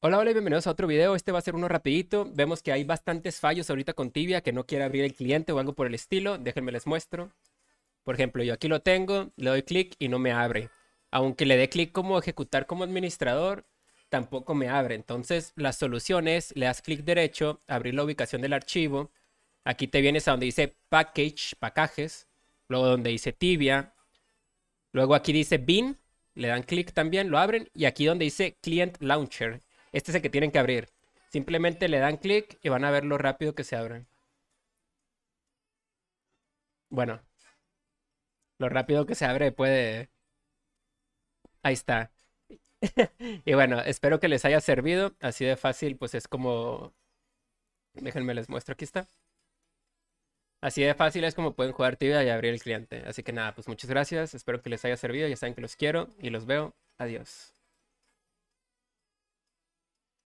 Hola, hola y bienvenidos a otro video. Este va a ser uno rapidito. Vemos que hay bastantes fallos ahorita con Tibia que no quiere abrir el cliente o algo por el estilo. Déjenme les muestro. Por ejemplo, yo aquí lo tengo, le doy clic y no me abre. Aunque le dé clic como ejecutar como administrador, tampoco me abre. Entonces, la solución es, le das clic derecho, abrir la ubicación del archivo. Aquí te vienes a donde dice package, packages Luego donde dice Tibia. Luego aquí dice bin. Le dan clic también, lo abren. Y aquí donde dice client launcher este es el que tienen que abrir. Simplemente le dan clic y van a ver lo rápido que se abren. Bueno. Lo rápido que se abre puede... Ahí está. y bueno, espero que les haya servido. Así de fácil, pues es como... Déjenme les muestro, aquí está. Así de fácil es como pueden jugar Tibia y abrir el cliente. Así que nada, pues muchas gracias. Espero que les haya servido. Ya saben que los quiero y los veo. Adiós.